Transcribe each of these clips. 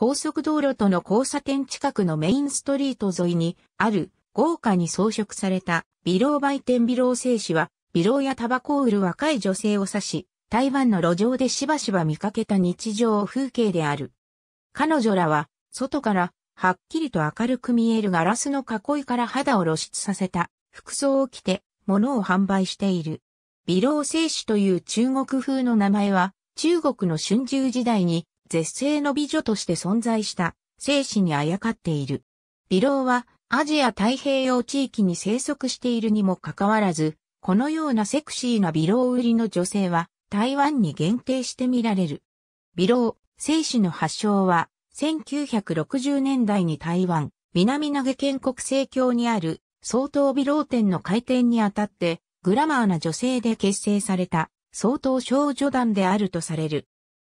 高速道路との交差点近くのメインストリート沿いにある豪華に装飾された美老売店美老製紙は美老やタバコを売る若い女性を指し台湾の路上でしばしば見かけた日常風景である。彼女らは外からはっきりと明るく見えるガラスの囲いから肌を露出させた服装を着て物を販売している。美老製紙という中国風の名前は中国の春秋時代に絶世の美女として存在した生死にあやかっている。ビロウはアジア太平洋地域に生息しているにもかかわらず、このようなセクシーなビロウ売りの女性は台湾に限定して見られる。ビロウ、生死の発祥は1960年代に台湾、南投げ県国政教にある総統ビロウ店の開店にあたってグラマーな女性で結成された総統少女団であるとされる。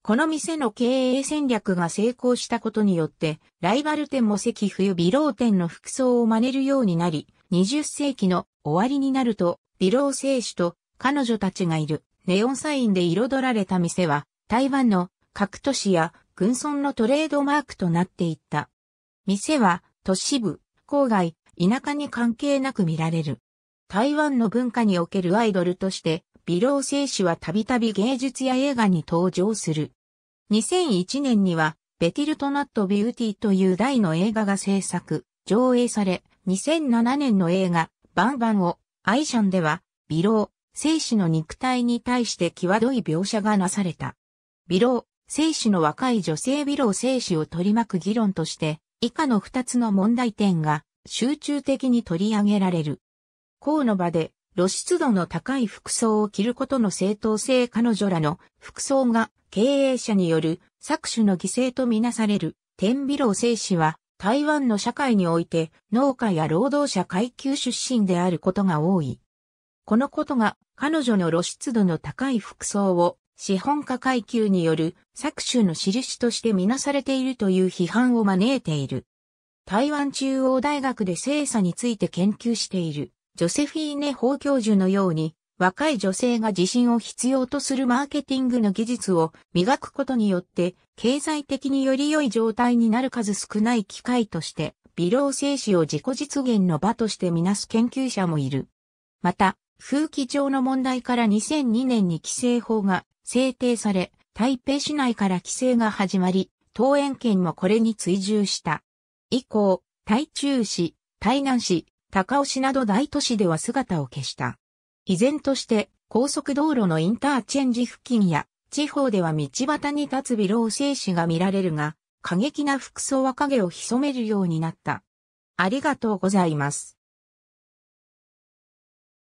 この店の経営戦略が成功したことによって、ライバル店も関冬美老店の服装を真似るようになり、20世紀の終わりになると、美老製紙と彼女たちがいるネオンサインで彩られた店は、台湾の各都市や軍村のトレードマークとなっていった。店は都市部、郊外、田舎に関係なく見られる。台湾の文化におけるアイドルとして微老製紙はたびたび芸術や映画に登場する。2001年には、ベティルトナットビューティーという大の映画が制作、上映され、2007年の映画、バンバンを、アイシャンでは、微老、生死の肉体に対して際どい描写がなされた。微老、生死の若い女性ロ老生死を取り巻く議論として、以下の二つの問題点が集中的に取り上げられる。公の場で露出度の高い服装を着ることの正当性彼女らの服装が経営者による搾取の犠牲とみなされる天美老生子は台湾の社会において農家や労働者階級出身であることが多い。このことが彼女の露出度の高い服装を資本家階級による搾取の印としてみなされているという批判を招いている。台湾中央大学で精査について研究している。ジョセフィーネ・法教授のように、若い女性が自信を必要とするマーケティングの技術を磨くことによって、経済的により良い状態になる数少ない機会として、微老精子を自己実現の場としてみなす研究者もいる。また、風紀上の問題から2002年に規制法が制定され、台北市内から規制が始まり、桃園県もこれに追従した。以降、台中市、台南市、高尾市など大都市では姿を消した。依然として高速道路のインターチェンジ付近や地方では道端に立つ微老生紙が見られるが、過激な服装は影を潜めるようになった。ありがとうございます。